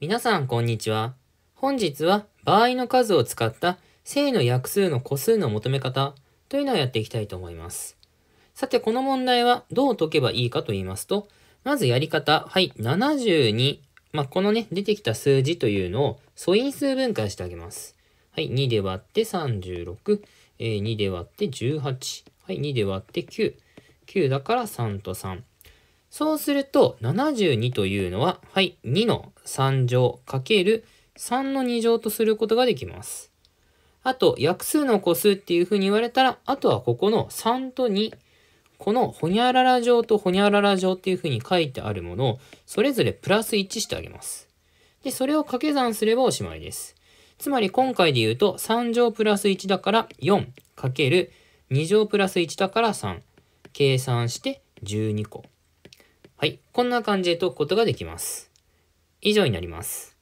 皆さんこんにちは。本日は場合の数を使った正の約数の個数の求め方というのをやっていきたいと思います。さてこの問題はどう解けばいいかと言いますと、まずやり方、はい、72、まあ、このね、出てきた数字というのを素因数分解してあげます。はい、2で割って36、えー、2で割って18、はい、2で割って9、9だから3と3。そうすると、72というのは、はい、2の3乗かける3の2乗とすることができます。あと、約数の個数っていうふうに言われたら、あとはここの3と2、このほにゃらら乗とほにゃらら乗っていうふうに書いてあるものを、それぞれプラス1してあげます。で、それを掛け算すればおしまいです。つまり今回で言うと、3乗プラス1だから4かける2乗プラス1だから3。計算して12個。はい。こんな感じで解くことができます。以上になります。